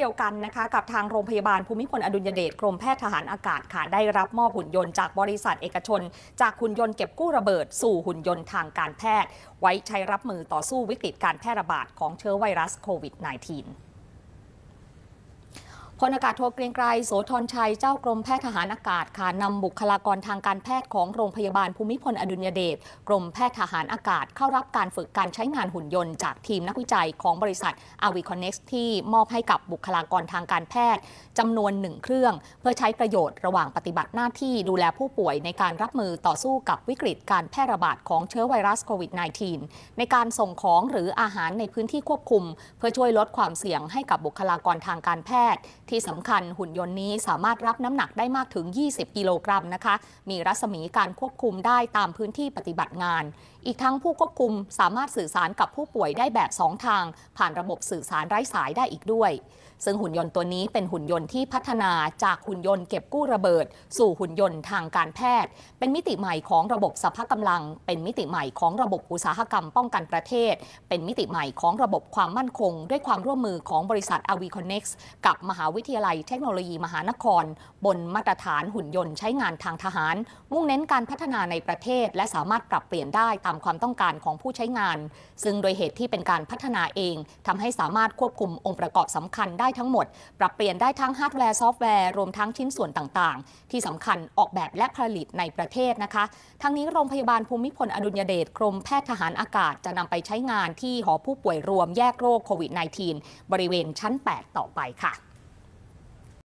เดียวกันนะคะ กับทางโรงพยาบาลภูมิพลอดุลยเดชกรมแพทย์ทหารอากาศค่ะได้รับมอบหุ่นยนต์จากบริษัทเอกชน จากหุ่นยนต์เก็บกู้ระเบิดสู่หุ่นยนต์ทางการแพทย์ไว้ใช้รับมือต่อสู้วิกฤตการแพร่ระบาดของเชื้อไวรัสโควิด -19 พลอากาศโทเกรียงไกรโสธรชัยเจ้ากรมแพทย์ทหารอากาศค่ะนำบุคลากรทางการแพทย์ของโรงพยาบาลภูมิพลอดุลยเดชกรมแพทย์ทหารอากาศเข้ารับการฝึกการใช้งานหุ่นยนต์จากทีมนักวิจัยของบริษัทอาวีคอนเน็กที่มอบให้กับบุคลากรทางการแพทย์ จำนวนหนึ่งเครื่องเพื่อใช้ประโยชน์ระหว่างปฏิบัติหน้าที่ดูแลผู้ป่วยในการรับมือต่อสู้กับวิกฤตการแพร่ระบาดของเชื้อไวรัสโควิด -19 ในการส่งของหรืออาหารในพื้นที่ควบคุม เพื่อช่วยลดความเสี่ยงให้กับบุคลากรทางการแพทย์ที่สำคัญหุ่นยนต์นี้สามารถรับน้ำหนักได้มากถึง 20 กิโลกรัมนะคะ มีรัศมีการควบคุมได้ตามพื้นที่ปฏิบัติงาน อีกทั้งผู้ควบคุมสามารถสื่อสารกับผู้ป่วยได้แบบ2ทางผ่านระบบสื่อสารไร้สายได้อีกด้วย ซึ่งหุ่นยนต์ตัวนี้เป็นหุ่นยนต์ที่พัฒนาจากหุ่นยนต์เก็บกู้ระเบิด สู่หุ่นยนต์ทางการแพทย์ เป็นมิติใหม่ของระบบสภาพกำลัง เป็นมิติใหม่ของระบบอุตสาหกรรมป้องกันประเทศ เป็นมิติใหม่ของระบบความมั่นคง ด้วยความร่วมมือของบริษัทอวีคอนเน็กับมหาวิวิทยาลัยเทคโนโลยีมหานคร บนมาตรฐานหุ่นยนต์ใช้งานทางทหาร มุ่งเน้นการพัฒนาในประเทศ และสามารถปรับเปลี่ยนได้ตามความต้องการของผู้ใช้งาน ซึ่งโดยเหตุที่เป็นการพัฒนาเอง ทำให้สามารถควบคุมองค์ประกอบสำคัญได้ทั้งหมด ปรับเปลี่ยนได้ทั้งฮาร์ดแวร์ซอฟต์แวร์รวมทั้งชิ้นส่วนต่าง ๆ ที่สำคัญออกแบบและผลิตในประเทศนะคะ ทั้งนี้โรงพยาบาลภูมิพลอดุลยเดชกรมแพทย์ทหารอากาศจะนำไปใช้งานที่หอผู้ป่วยรวมแยกโรคโควิด -19 บริเวณชั้น 8 ต่อไปค่ะ